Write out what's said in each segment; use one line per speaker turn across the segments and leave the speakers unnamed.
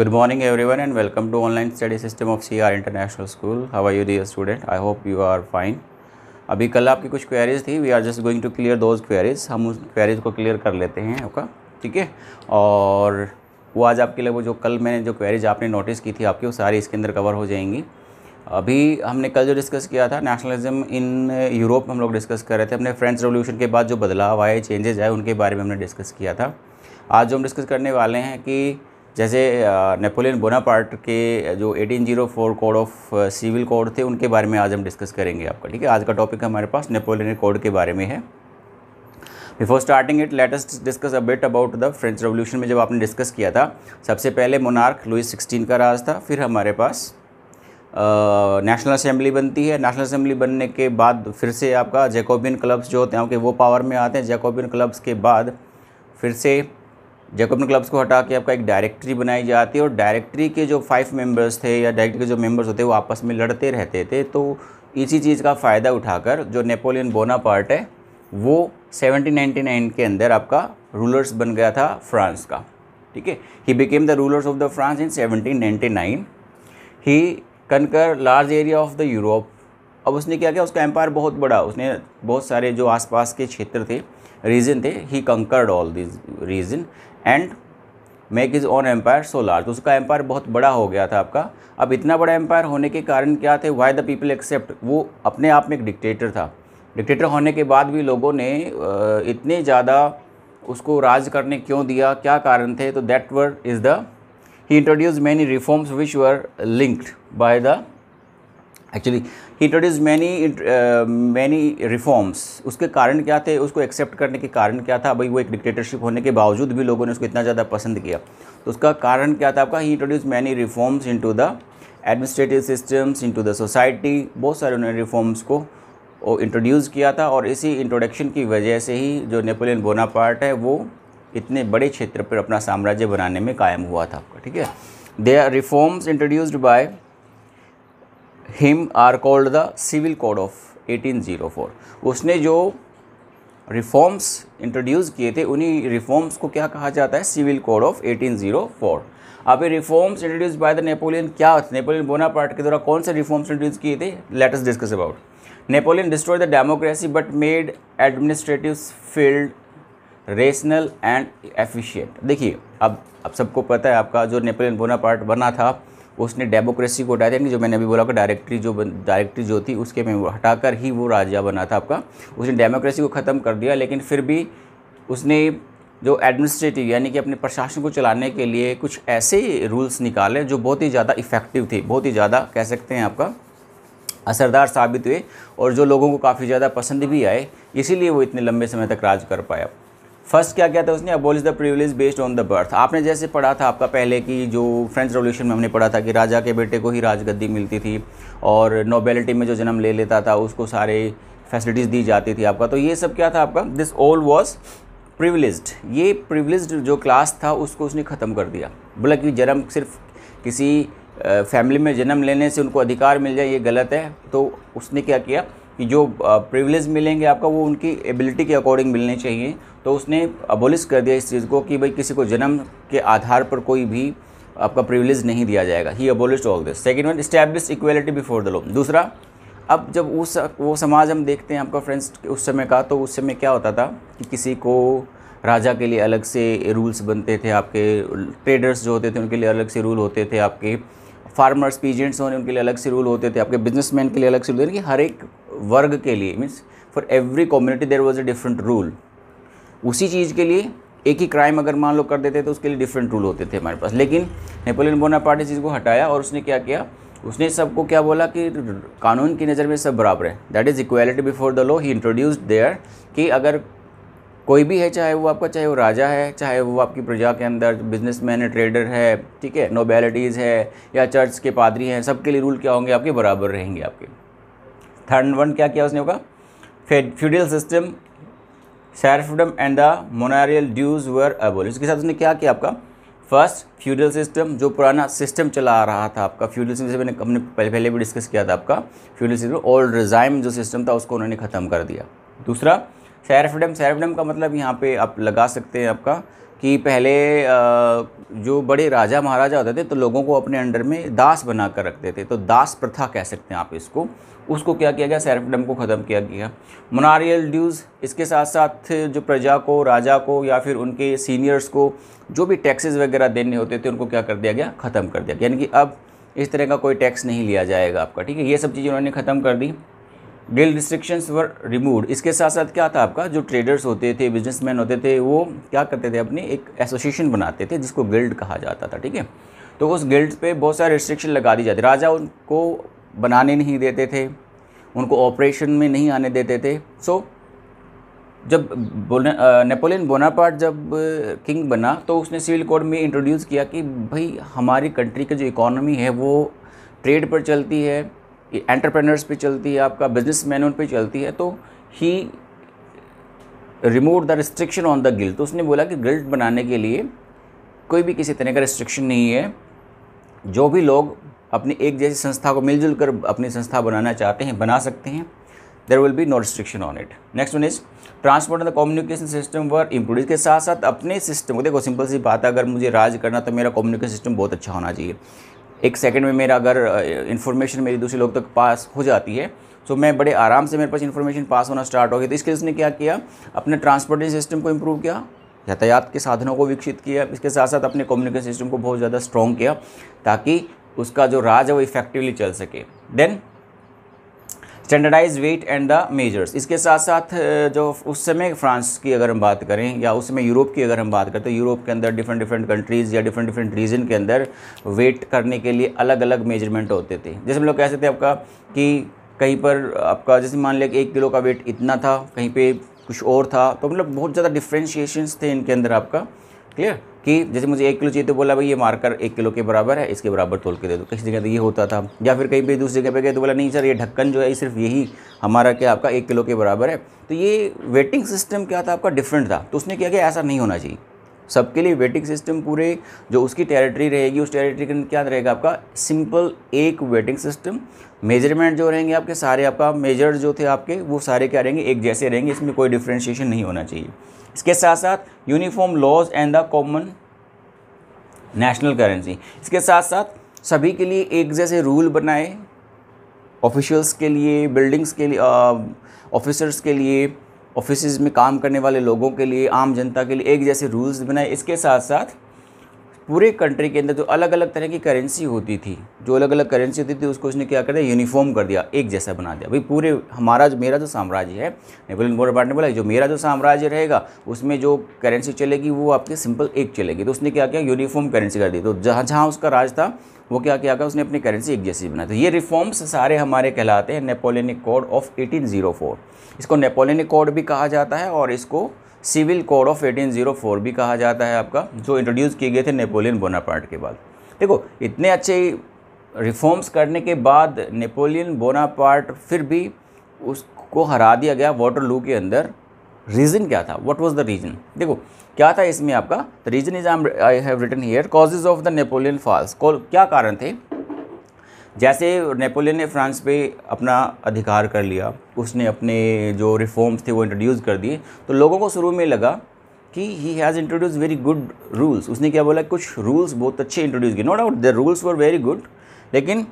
Good Good morning everyone and welcome to online study system of CR International School. How are you dear student I hope you are fine अभी कल आपकी कुछ queries थी we are just going to clear those queries हम उस queries को clear कर लेते हैं ओका ठीक है और वो आज आपके लिए वो जो कल मैंने जो क्वेरीज आपने नोटिस की थी आपकी वो सारी इसके अंदर कवर हो जाएंगी अभी हमने कल जो डिस्कस किया था नेशनलिज्म इन यूरोप में हम लोग डिस्कस कर रहे थे अपने फ्रेंच रेवोल्यूशन के बाद जो बदलाव आए चेंजेज आए उनके बारे में हमने डिस्कस किया था आज जो हम डिस्कस करने वाले हैं कि जैसे नेपोलियन बोनापार्ट के जो 1804 कोड ऑफ सिविल कोड थे उनके बारे में आज हम डिस्कस करेंगे आपका ठीक है आज का टॉपिक हमारे पास नेपोलियन कोड के बारे में है before starting it let's discuss a bit about the French revolution में जब आपने डिस्कस किया था सबसे पहले मोनार्क लुइस सिक्सटीन का राज था फिर हमारे पास नेशनल असेंबली बनती है नेशनल असेंबली बनने के बाद फिर से आपका जैकोबियन क्लब्स जो होते हैं आपके वो पावर में आते हैं जैकोबियन क्लब्स के बाद फिर से जैकोबन क्लब्स को हटा के आपका एक डायरेक्टरी बनाई जाती है और डायरेक्टरी के जो फाइव मेंबर्स थे या डायरेक्टरी के जो मेंबर्स होते वो आपस में लड़ते रहते थे तो इसी चीज़ का फ़ायदा उठाकर जो नेपोलियन बोना पार्ट है वो 1799 के अंदर आपका रूलर्स बन गया था फ्रांस का ठीक है he became the rulers of the France in seventeen he conquer large area of the Europe अब उसने क्या किया उसका एम्पायर बहुत बड़ा उसने बहुत सारे जो आसपास के क्षेत्र थे रीजन थे he conquered all this region and make is on empire so large उसका एम्पायर बहुत बड़ा हो गया था आपका अब इतना बड़ा एम्पायर होने के कारण क्या थे वाई द पीपल एक्सेप्ट वो अपने आप में एक डिक्टेटर था डिक्टेटर होने के बाद भी लोगों ने इतने ज़्यादा उसको राज करने क्यों दिया क्या कारण थे तो that were is the he introduce many reforms which were linked by the actually he introduce many many reforms उसके कारण क्या थे उसको एक्सेप्ट करने के कारण क्या था भाई वो एक डिक्टेटरशिप होने के बावजूद भी लोगों ने उसको इतना ज़्यादा पसंद किया तो उसका कारण क्या था आपका he introduce many reforms to the administrative systems to the society बहुत सारे उन्होंने रिफॉर्म्स को इंट्रोड्यूस किया था और इसी इंट्रोडक्शन की वजह से ही जो नेपोलियन बोनापार्ट है वो इतने बड़े क्षेत्र पर अपना साम्राज्य बनाने में कायम हुआ था आपका ठीक है they are reforms introduced by him are called the civil code of 1804 उसने जो रिफॉर्म्स इंट्रोड्यूस किए थे उन्हीं रिफॉर्म्स को क्या कहा जाता है सिविल कोड ऑफ 1804 अब ये reforms introduce by the Napoleon क्या नेपोलियन बोनापार्ट के द्वारा कौन से रिफॉर्म्स इंट्रोड्यूस किए थे let's discuss about Napoleon destroy the democracy but made administrative field rational and efficient देखिए अब अब सबको पता है आपका जो नेपोलियन बोना पार्ट बना था उसने डेमोक्रेसी को हटाया था जो मैंने अभी बोला कि डायरेक्टरी जो डायरेक्टरी जो थी उसके में हटाकर ही वो राजा बना था आपका उसने डेमोक्रेसी को ख़त्म कर दिया लेकिन फिर भी उसने जो एडमिनिस्ट्रेटिव यानी कि अपने प्रशासन को चलाने के लिए कुछ ऐसे रूल्स निकाले जो बहुत ही ज़्यादा इफ़ेक्टिव थे बहुत ही ज़्यादा कह सकते हैं आपका असरदार साबित हुए और जो लोगों को काफ़ी ज़्यादा पसंद भी आए इसीलिए वो इतने लंबे समय तक राज कर पाया फर्स्ट क्या क्या था उसने abolish the privilege based on the birth आपने जैसे पढ़ा था आपका पहले कि जो फ्रेंच रेवोल्यूशन में हमने पढ़ा था कि राजा के बेटे को ही राजगद्दी मिलती थी और नोबेलिटी में जो जन्म ले लेता था उसको सारे फैसिलिटीज़ दी जाती थी आपका तो ये सब क्या था आपका दिस ऑल वॉज प्रिविलेज ये प्रिविलेज जो क्लास था उसको उसने ख़त्म कर दिया बोला कि जन्म सिर्फ किसी फैमिली में जन्म लेने से उनको अधिकार मिल जाए ये गलत है तो उसने क्या किया कि जो प्रिविलेज मिलेंगे आपका वो उनकी एबिलिटी के अकॉर्डिंग मिलने चाहिए तो उसने अबोलिश कर दिया इस चीज़ को कि भाई किसी को जन्म के आधार पर कोई भी आपका प्रिविलेज नहीं दिया जाएगा he abolish all this second one establish equality before the law दूसरा अब जब उस वो समाज हम देखते हैं आपका फ्रेंड्स उस समय का तो उस समय क्या होता था कि किसी को राजा के लिए अलग से रूल्स बनते थे आपके ट्रेडर्स जो होते थे उनके लिए अलग से रूल होते थे आपके फार्मर्स पीजेंट्स होने उनके लिए अलग से रूल होते थे आपके बिजनेसमैन के लिए अलग से रूल होते थे कि हर एक वर्ग के लिए means for every community there was a different rule उसी चीज़ के लिए एक ही क्राइम अगर मान लो कर देते तो उसके लिए डिफरेंट रूल होते थे हमारे पास लेकिन नेपोलियन बोनापार्ट पार्टी चीज़ को हटाया और उसने क्या किया उसने सबको क्या बोला कि कानून की नज़र में सब बराबर है that is equality before the law he introduced there कि अगर कोई भी है चाहे वो आपका चाहे वो राजा है चाहे वो आपकी प्रजा के अंदर मैन है ट्रेडर है ठीक है नोबेलिटीज़ है या चर्च के पादरी हैं सबके लिए रूल क्या होंगे आपके बराबर रहेंगे आपके थर्ड वन क्या किया उसने होगा feudal system serf freedom and the manorial dues were abolish इसके साथ उसने क्या किया आपका फर्स्ट फ्यूडल सिस्टम जो पुराना सिस्टम चला आ रहा था आपका फ्यूडल सिस्टम जैसे मैंने अपने पहले पहले भी डिस्कस किया था आपका फ्यूडल सिस्टम ओल्ड रिजाइम जो सिस्टम था उसको उन्होंने ख़त्म कर दिया दूसरा सैर फ्रीडम सैर फ्रीडम का मतलब यहाँ पे आप लगा सकते हैं आपका कि पहले जो बड़े राजा महाराजा होते थे तो लोगों को अपने अंडर में दास बना कर रखते थे तो दास प्रथा कह सकते हैं आप इसको उसको क्या किया गया सैरफडम को ख़त्म किया गया मोनारियल ड्यूज़ इसके साथ साथ जो प्रजा को राजा को या फिर उनके सीनियर्स को जो भी टैक्सेस वगैरह देने होते थे उनको क्या कर दिया गया ख़त्म कर दिया गया यानी कि अब इस तरह का कोई टैक्स नहीं लिया जाएगा आपका ठीक है ये सब चीज़ें उन्होंने ख़त्म कर दी डील रिस्ट्रिक्शंस वर रिमूव इसके साथ साथ क्या था आपका जो ट्रेडर्स होते थे बिजनेसमैन होते थे वो क्या करते थे अपनी एक एसोसिएशन बनाते थे जिसको गिल्ड कहा जाता था ठीक है तो उस गिल्ड पे बहुत सारे रिस्ट्रिक्शन लगा दी जाती राजा उनको बनाने नहीं देते थे उनको ऑपरेशन में नहीं आने देते थे सो जब नेपोलियन बोनापार्ट जब किंग बना तो उसने सिविल कोड में इंट्रोड्यूस किया कि भाई हमारी कंट्री की जो इकोनॉमी है वो ट्रेड पर चलती है एंटरप्रेनर्स पे चलती है आपका बिजनेस मैन उन पर चलती है तो he remove the restriction on the guild तो उसने बोला कि गिल्ट बनाने के लिए कोई भी किसी तरह का रिस्ट्रिक्शन नहीं है जो भी लोग अपनी एक जैसी संस्था को मिलजुल कर अपनी संस्था बनाना चाहते हैं बना सकते हैं there will be no restriction on it next one is transport and the communication system were improve के साथ साथ अपने सिस्टम को देखो सिंपल सी बात है अगर मुझे राज करना तो मेरा कम्युनिकेशन सिस्टम बहुत अच्छा होना चाहिए एक सेकंड में मेरा अगर इन्फॉर्मेशन मेरी दूसरे लोग तक पास हो जाती है तो मैं बड़े आराम से मेरे पास इन्फॉर्मेशन पास होना स्टार्ट हो गया तो इसके उसने क्या किया अपने ट्रांसपोर्टेशन सिस्टम को इम्प्रूव किया यातायात के साधनों को विकसित किया इसके साथ साथ अपने कम्युनिकेशन सिस्टम को बहुत ज़्यादा स्ट्रॉन्ग किया ताकि उसका जो राज है वो इफेक्टिवली चल सके then standardize weight and the measures इसके साथ साथ जो उस समय फ्रांस की अगर हम बात करें या उस समय यूरोप की अगर हम बात करें तो यूरोप के अंदर डिफरेंट डिफरेंट कंट्रीज़ या डिफरेंट डिफरेंट रीजन के अंदर वेट करने के लिए अलग अलग मेजरमेंट होते थे जैसे हम लोग कह सकते हैं आपका कि कहीं पर आपका जैसे मान लिया कि एक किलो का वेट इतना था कहीं पर कुछ और था तो मतलब बहुत ज़्यादा डिफ्रेंशिएशन थे इनके अंदर आपका क्लियर कि जैसे मुझे एक किलो चाहिए तो बोला भाई ये मार्कर एक किलो के बराबर है इसके बराबर तोल के दे दो किसी जगह तो ये होता था या फिर कहीं पे दूसरी जगह पे गए तो बोला नहीं सर ये ढक्कन जो है सिर्फ यही हमारा क्या आपका एक किलो के बराबर है तो ये वेटिंग सिस्टम क्या था आपका डिफरेंट था तो उसने क्या किया ऐसा नहीं होना चाहिए सबके लिए वेटिंग सिस्टम पूरे जो उसकी टेरिटरी रहेगी उस टेरिटरी के अंदर क्या रहेगा आपका सिंपल एक वेटिंग सिस्टम मेजरमेंट जो रहेंगे आपके सारे आपका मेजर जो थे आपके वो सारे क्या रहेंगे एक जैसे रहेंगे इसमें कोई डिफ्रेंशिएशन नहीं होना चाहिए इसके साथ साथ uniform laws and the common national currency इसके साथ साथ सभी के लिए एक जैसे रूल बनाए ऑफिशियल्स के लिए बिल्डिंग्स के लिए ऑफिसर्स के लिए ऑफिस में काम करने वाले लोगों के लिए आम जनता के लिए एक जैसे रूल्स बनाए इसके साथ साथ पूरे कंट्री के अंदर जो तो अलग अलग तरह की करेंसी होती थी जो अलग अलग करेंसी होती थी उसको उसने क्या कर दिया यूनिफॉर्म कर दिया एक जैसा बना दिया भाई पूरे हमारा जो मेरा जो साम्राज्य है नेपोलियन बोनापार्ट ने बोला जो मेरा जो साम्राज्य रहेगा उसमें जो करेंसी चलेगी वो आपकी सिंपल एक चलेगी तो उसने क्या किया यूनिफॉर्म करेंसी कर दी तो जहाँ जहाँ उसका राज था वो क्या क्या गया उसने अपनी करेंसी एक जैसी बनाई तो ये रिफॉर्म्स सारे हमारे कहलाते हैं नेपोलियनिक कोड ऑफ 1804 इसको नेपोलियनिक कोड भी कहा जाता है और इसको सिविल कोड ऑफ 1804 भी कहा जाता है आपका जो इंट्रोड्यूस किए गए थे नेपोलियन बोनापार्ट के बाद देखो इतने अच्छे रिफॉर्म्स करने के बाद नेपोलियन बोनापार्ट फिर भी उसको हरा दिया गया वाटर के अंदर रीज़न क्या था वट वॉज द रीज़न देखो क्या था इसमें आपका the reason is I have written here causes of the Napoleon falls क्या कारण थे जैसे नेपोलियन ने फ्रांस पे अपना अधिकार कर लिया उसने अपने जो रिफॉर्म्स थे वो इंट्रोड्यूस कर दिए तो लोगों को शुरू में लगा कि he has introduce very good rules उसने क्या बोला कुछ रूल्स बहुत अच्छे इंट्रोड्यूस किए no doubt the rules were very good लेकिन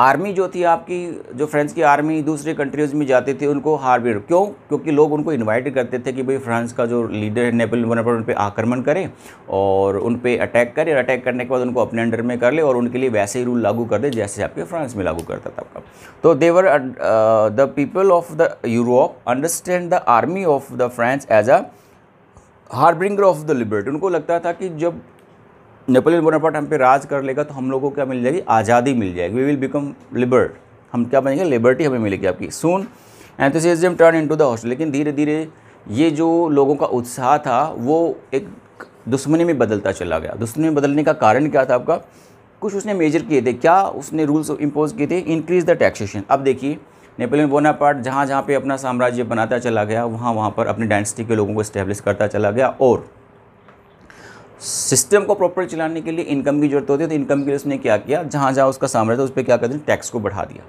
आर्मी जो थी आपकी जो फ्रांस की आर्मी दूसरे कंट्रीज़ में जाती थी उनको हार्बियर क्यों क्योंकि लोग उनको इनवाइट करते थे कि भाई फ्रांस का जो लीडर है नेपल पर उन पर आक्रमण करें और उन पर अटैक करें अटैक करने के बाद उनको अपने अंडर में कर ले और उनके लिए वैसे ही रूल लागू कर दे जैसे आपके फ्रांस में लागू करता था आपका तो देवर the people of the Europe understand the army of the France as a harbinger of the liberty उनको लगता था कि जब नेपोलियन बोनापार्ट हम पे राज कर लेगा तो हम लोगों को क्या मिल जाएगी आज़ादी मिल जाएगी वी विल बिकम लिबर्ट हम क्या बनेंगे लिबर्टी हमें मिलेगी आपकी soon enthusiasm turn into the hostile लेकिन धीरे धीरे ये जो लोगों का उत्साह था वो एक दुश्मनी में बदलता चला गया दुश्मनी में बदलने का कारण क्या था आपका कुछ उसने मेजर किए थे क्या उसने रूल्स इम्पोज किए थे इंक्रीज द टैक्सेशन अब देखिए नेपोलियन बोनापार्ट जहाँ जहाँ पे अपना साम्राज्य बनाता चला गया वहाँ वहाँ पर अपने डायनेस्टी के लोगों को इस्टेब्लिश करता चला गया और सिस्टम को प्रॉपर चलाने के लिए इनकम की जरूरत होती है तो इनकम के लिए उसने क्या किया जहाँ जहाँ उसका साम्राज्य था उस पर क्या कर दिया टैक्स को बढ़ा दिया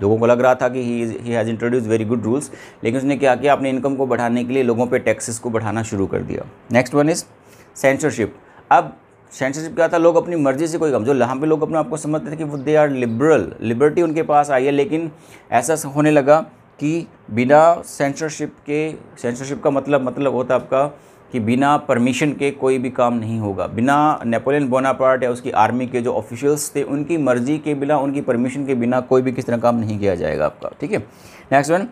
लोगों को लग रहा था कि he he has introduce very good rules लेकिन उसने क्या किया अपने इनकम को बढ़ाने के लिए लोगों पर टैक्सेस को बढ़ाना शुरू कर दिया नेक्स्ट वन इज़ सेंसरशिप अब सेंसरशिप क्या था लोग अपनी मर्जी से कोई काम जो लहाँ पे लोग अपने आप को समझते थे कि वो दे आर लिबरल लिबर्टी उनके पास आई है लेकिन ऐसा होने लगा कि बिना सेंसरशिप के सेंसरशिप का मतलब मतलब होता आपका कि बिना परमिशन के कोई भी काम नहीं होगा बिना नेपोलियन बोनापार्ट या उसकी आर्मी के जो ऑफिशियल्स थे उनकी मर्ज़ी के बिना उनकी परमिशन के बिना कोई भी किस तरह काम नहीं किया जाएगा आपका ठीक है next one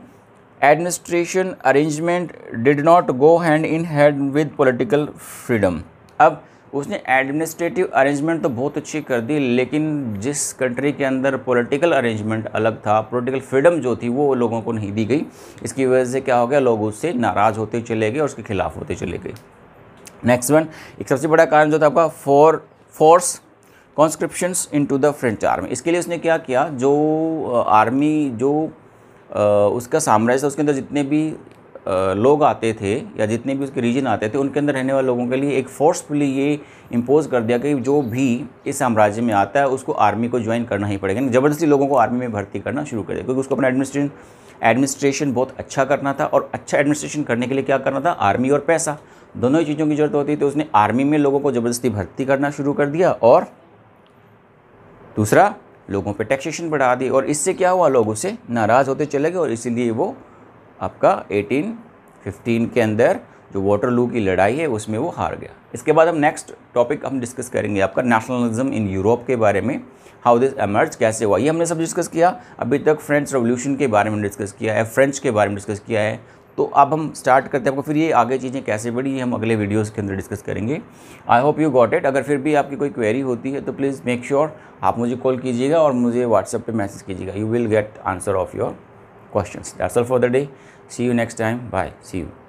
administration arrangement did not go hand in hand with political freedom अब उसने एडमिनिस्ट्रेटिव अरेंजमेंट तो बहुत अच्छी कर दी लेकिन जिस कंट्री के अंदर पॉलिटिकल अरेंजमेंट अलग था पॉलिटिकल फ्रीडम जो थी वो लोगों को नहीं दी गई इसकी वजह से क्या हो गया लोग उससे नाराज़ होते चले गए और उसके खिलाफ होते चले गए नेक्स्ट वन एक सबसे बड़ा कारण जो था आपका for force conscriptions to the French army इसके लिए उसने क्या किया जो आर्मी जो उसका साम्राज्य था उसके अंदर जितने भी लोग आते थे या जितने भी उसके रीजन आते थे उनके अंदर रहने वाले लोगों के लिए एक फोर्सफुली ये इम्पोज़ कर दिया कि जो भी इस साम्राज्य में आता है उसको आर्मी को ज्वाइन करना ही पड़ेगा ज़बरदस्ती लोगों को आर्मी में भर्ती करना शुरू कर दिया क्योंकि उसको अपना एडमिनिस्ट्रेशन एडमिनिस्ट्रेशन बहुत अच्छा करना था और अच्छा एडमिनिस्ट्रेशन करने के लिए क्या करना था आर्मी और पैसा दोनों ही चीज़ों की ज़रूरत होती थी तो उसने आर्मी में लोगों को ज़बरदस्ती भर्ती करना शुरू कर दिया और दूसरा लोगों पे टैक्सेशन बढ़ा दी और इससे क्या हुआ लोग उसे नाराज़ होते चले गए और इसीलिए वो आपका 1815 के अंदर जो वाटरलू की लड़ाई है उसमें वो हार गया इसके बाद हम नेक्स्ट टॉपिक हम डिस्कस करेंगे आपका नेशनलिज्म इन यूरोप के बारे में हाउ दिस एमर्ज कैसे हुआ ये हमने सब डिस्कस किया अभी तक फ्रेंच रेवोल्यूशन के बारे में डिस्कस किया है फ्रेंच के बारे में डिस्कस किया है तो अब हम स्टार्ट करते हैं आपको फिर ये आगे चीज़ें कैसे बढ़ी हम अगले वीडियोस के अंदर डिस्कस करेंगे I hope you got it अगर फिर भी आपकी कोई क्वेरी होती है तो प्लीज़ मेक श्योर आप मुझे कॉल कीजिएगा और मुझे व्हाट्सएप पे मैसेज कीजिएगा you will get answer of your questions. That's all for the day. See you next time. Bye. See you.